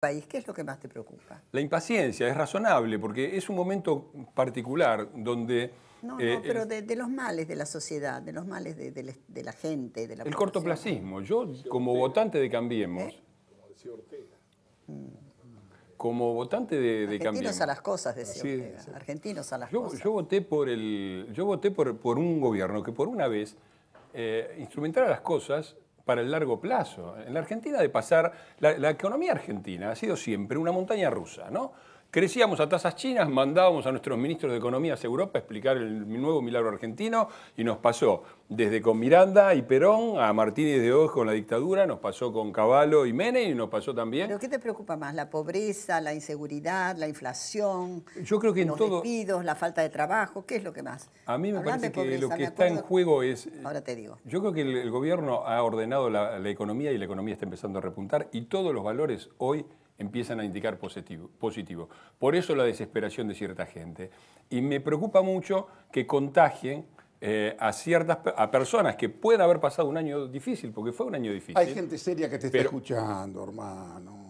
¿qué es lo que más te preocupa? La impaciencia, es razonable, porque es un momento particular donde... No, eh, no, pero de, los males de la sociedad, de los males de, la gente, de la El cortoplacismo. Yo, como votante de Cambiemos... ¿Eh? Mm. Como votante de, Cambiemos... Argentinos a las cosas, decía Ortega. Argentinos a las cosas. Yo voté, por, el, yo voté por, por un gobierno que por una vez eh, instrumentara las cosas para el largo plazo. En la Argentina de pasar, la, economía argentina ha sido siempre una montaña rusa, ¿no? Crecíamos a tasas chinas, mandábamos a nuestros ministros de Economía a Europa a explicar el nuevo milagro argentino y nos pasó desde con Miranda y Perón a Martínez de ojo con la dictadura, nos pasó con Cavallo y Menem y nos pasó también. ¿Pero qué te preocupa más? ¿La pobreza, la inseguridad, la inflación? Yo creo que en los todo... la falta de trabajo, ¿qué es lo que más? A mí me parece que lo que está en juego es... Eh, Ahora te digo. Yo creo que el, gobierno ha ordenado la, la economía y la economía está empezando a repuntar y todos los valores hoy empiezan a indicar positivo, positivo. Por eso la desesperación de cierta gente. Y me preocupa mucho que contagien eh, a ciertas a personas que pueden haber pasado un año difícil, porque fue un año difícil. Hay gente seria que te está escuchando, hermano.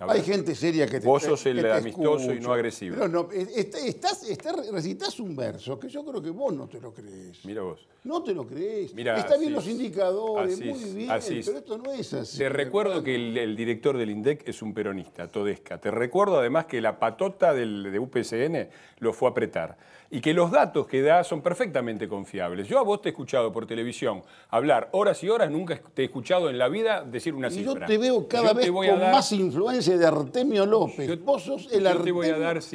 Hay gente seria que te Vos sos el amistoso y no agresivo. No, estás, recitas un verso que yo creo que vos no te lo crees. Mira vos. No te lo crees. Mira, Está bien los indicadores, muy bien, pero esto no es así. Te recuerdo que el, director del INDEC es un peronista, Todesca. Te recuerdo además que la patota de UPCN lo fue a apretar. Y que los datos que da son perfectamente confiables. Yo a vos te he escuchado por televisión hablar horas y horas, nunca te he escuchado en la vida decir una cifra. Y yo te veo cada vez con más influencia de Artemio López. Vos sos el Artemio,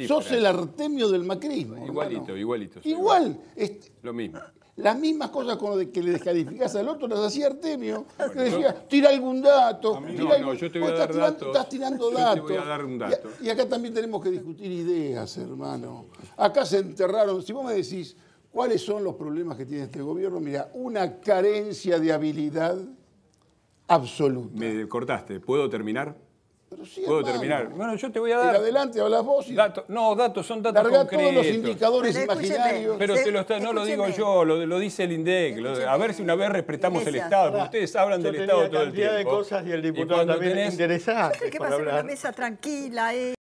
sos el Artemio del macrismo. Igualito, igualito. Igual. Este, lo mismo. Las mismas cosas con de que le descalificás al otro las hacía Artemio. decía, tira algún dato. no, no, yo te voy a dar Estás tirando datos. un dato. Y, y acá también tenemos que discutir ideas, hermano. Acá se enterraron. Si vos me decís, ¿Cuáles son los problemas que tiene este gobierno? Mira, una carencia de habilidad absoluta. Me cortaste, ¿puedo terminar? Pero sí, Puedo hermano. terminar. Bueno, yo te voy a dar. adelante, hablas vos. Y... Dato, no, datos, son datos Largá concretos. todos los indicadores imaginarios. Pero lo está, no lo digo yo, lo, lo dice el INDEC. a ver si una vez respetamos el Estado. Porque ustedes hablan del Estado todo el tiempo. cantidad de cosas y el diputado también tenés... interesante. ¿Qué pasa que va una mesa tranquila. Eh.